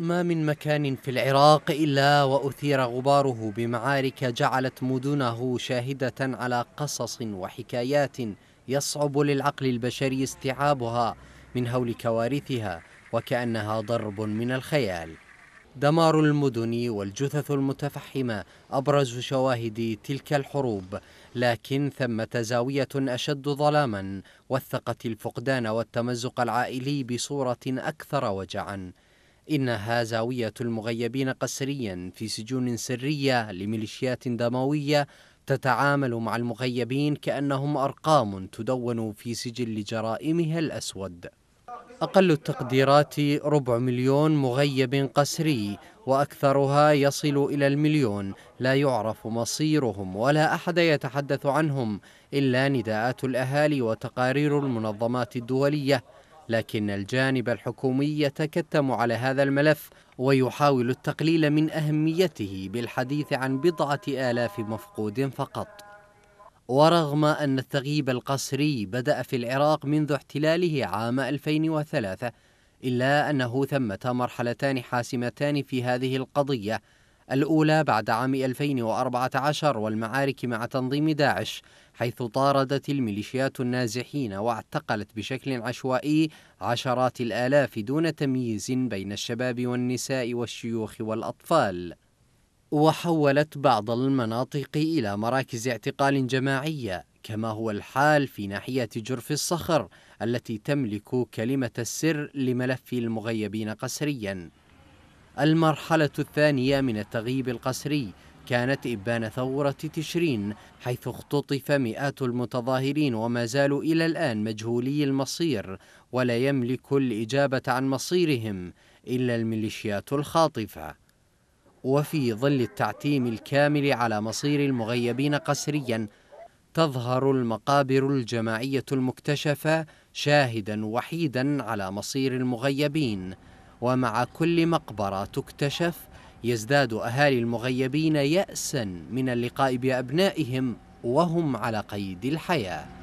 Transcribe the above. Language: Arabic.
ما من مكان في العراق إلا وأثير غباره بمعارك جعلت مدنه شاهدة على قصص وحكايات يصعب للعقل البشري استيعابها من هول كوارثها وكأنها ضرب من الخيال دمار المدن والجثث المتفحمة أبرز شواهد تلك الحروب لكن ثمة زاوية أشد ظلاما وثقت الفقدان والتمزق العائلي بصورة أكثر وجعا إنها زاوية المغيبين قسريا في سجون سرية لميليشيات دموية تتعامل مع المغيبين كأنهم أرقام تدون في سجل جرائمها الأسود أقل التقديرات ربع مليون مغيب قسري وأكثرها يصل إلى المليون لا يعرف مصيرهم ولا أحد يتحدث عنهم إلا نداءات الأهالي وتقارير المنظمات الدولية لكن الجانب الحكومي يتكتم على هذا الملف ويحاول التقليل من أهميته بالحديث عن بضعة آلاف مفقود فقط ورغم أن التغييب القسري بدأ في العراق منذ احتلاله عام 2003 إلا أنه ثمة مرحلتان حاسمتان في هذه القضية الأولى بعد عام 2014 والمعارك مع تنظيم داعش حيث طاردت الميليشيات النازحين واعتقلت بشكل عشوائي عشرات الآلاف دون تمييز بين الشباب والنساء والشيوخ والأطفال وحولت بعض المناطق إلى مراكز اعتقال جماعية كما هو الحال في ناحية جرف الصخر التي تملك كلمة السر لملف المغيبين قسرياً المرحلة الثانية من التغييب القسري كانت إبان ثورة تشرين حيث اختطف مئات المتظاهرين وما زالوا إلى الآن مجهولي المصير ولا يملك الإجابة عن مصيرهم إلا الميليشيات الخاطفة وفي ظل التعتيم الكامل على مصير المغيبين قسريا تظهر المقابر الجماعية المكتشفة شاهدا وحيدا على مصير المغيبين ومع كل مقبرة تكتشف يزداد أهالي المغيبين يأسا من اللقاء بأبنائهم وهم على قيد الحياه